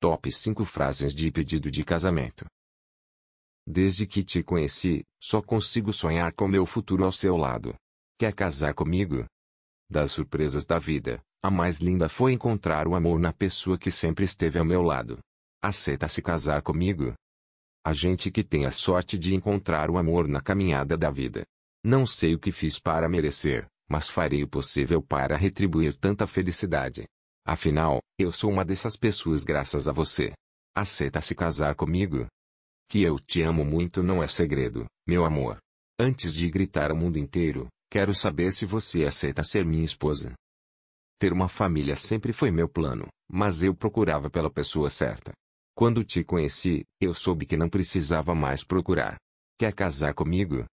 Top 5 frases de pedido de casamento. Desde que te conheci, só consigo sonhar com meu futuro ao seu lado. Quer casar comigo? Das surpresas da vida, a mais linda foi encontrar o amor na pessoa que sempre esteve ao meu lado. Aceita se casar comigo? A gente que tem a sorte de encontrar o amor na caminhada da vida. Não sei o que fiz para merecer, mas farei o possível para retribuir tanta felicidade. Afinal, eu sou uma dessas pessoas graças a você. Aceita se casar comigo? Que eu te amo muito não é segredo, meu amor. Antes de gritar ao mundo inteiro, quero saber se você aceita ser minha esposa. Ter uma família sempre foi meu plano, mas eu procurava pela pessoa certa. Quando te conheci, eu soube que não precisava mais procurar. Quer casar comigo?